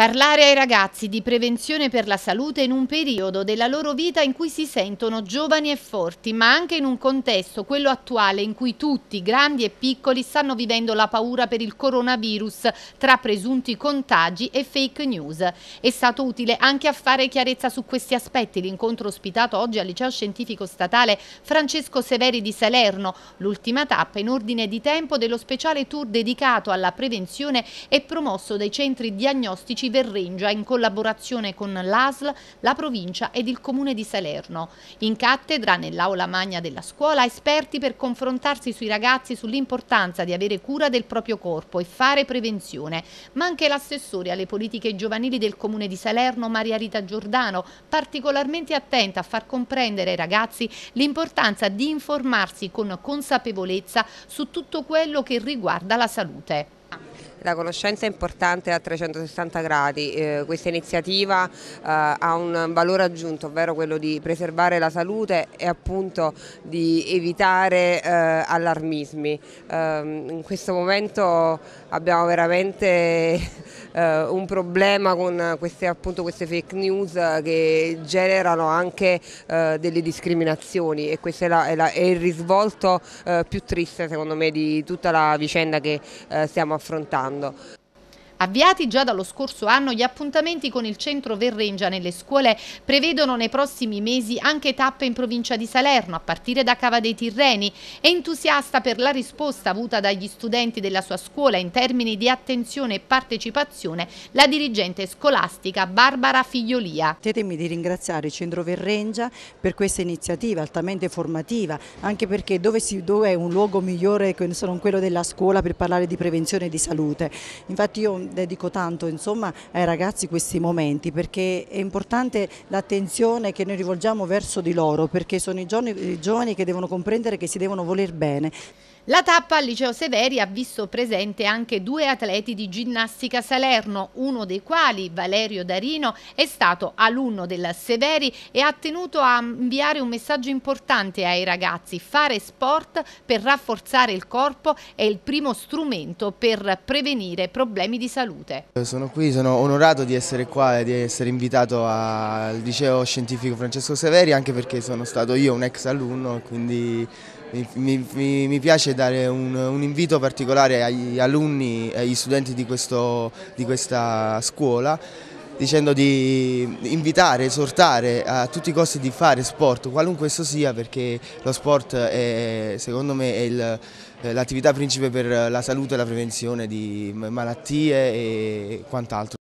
Parlare ai ragazzi di prevenzione per la salute in un periodo della loro vita in cui si sentono giovani e forti, ma anche in un contesto, quello attuale, in cui tutti, grandi e piccoli, stanno vivendo la paura per il coronavirus tra presunti contagi e fake news. È stato utile anche a fare chiarezza su questi aspetti l'incontro ospitato oggi al Liceo Scientifico Statale Francesco Severi di Salerno, l'ultima tappa in ordine di tempo dello speciale tour dedicato alla prevenzione e promosso dai centri diagnostici di Verrengia in collaborazione con l'ASL, la provincia ed il comune di Salerno. In cattedra, nell'aula magna della scuola, esperti per confrontarsi sui ragazzi sull'importanza di avere cura del proprio corpo e fare prevenzione, ma anche l'assessore alle politiche giovanili del comune di Salerno, Maria Rita Giordano, particolarmente attenta a far comprendere ai ragazzi l'importanza di informarsi con consapevolezza su tutto quello che riguarda la salute. La conoscenza è importante a 360 gradi, eh, questa iniziativa eh, ha un valore aggiunto, ovvero quello di preservare la salute e appunto di evitare eh, allarmismi. Ehm, in questo momento abbiamo veramente eh, un problema con queste, appunto, queste, fake news che generano anche eh, delle discriminazioni e questo è, la, è, la, è il risvolto eh, più triste secondo me di tutta la vicenda che eh, stiamo affrontando. Avviati già dallo scorso anno, gli appuntamenti con il centro Verrengia nelle scuole prevedono nei prossimi mesi anche tappe in provincia di Salerno, a partire da Cava dei Tirreni. È entusiasta per la risposta avuta dagli studenti della sua scuola in termini di attenzione e partecipazione la dirigente scolastica Barbara Figliolia. Permettetemi di ringraziare il centro Verrengia per questa iniziativa altamente formativa, anche perché dove, si, dove è un luogo migliore se non quello della scuola per parlare di prevenzione e di salute. Infatti io dedico tanto insomma, ai ragazzi questi momenti perché è importante l'attenzione che noi rivolgiamo verso di loro perché sono i giovani, i giovani che devono comprendere che si devono voler bene. La tappa al liceo Severi ha visto presente anche due atleti di ginnastica Salerno, uno dei quali, Valerio Darino, è stato alunno del Severi e ha tenuto a inviare un messaggio importante ai ragazzi. Fare sport per rafforzare il corpo è il primo strumento per prevenire problemi di salute. Sono qui, sono onorato di essere qua e di essere invitato al liceo scientifico Francesco Severi anche perché sono stato io un ex alunno, quindi mi, mi, mi, piace dare un, un, invito particolare agli alunni e agli studenti di, questo, di, questa scuola dicendo di invitare, esortare a tutti i costi di fare sport, qualunque esso sia, perché lo sport è, secondo me è l'attività principe per la salute e la prevenzione di malattie e quant'altro.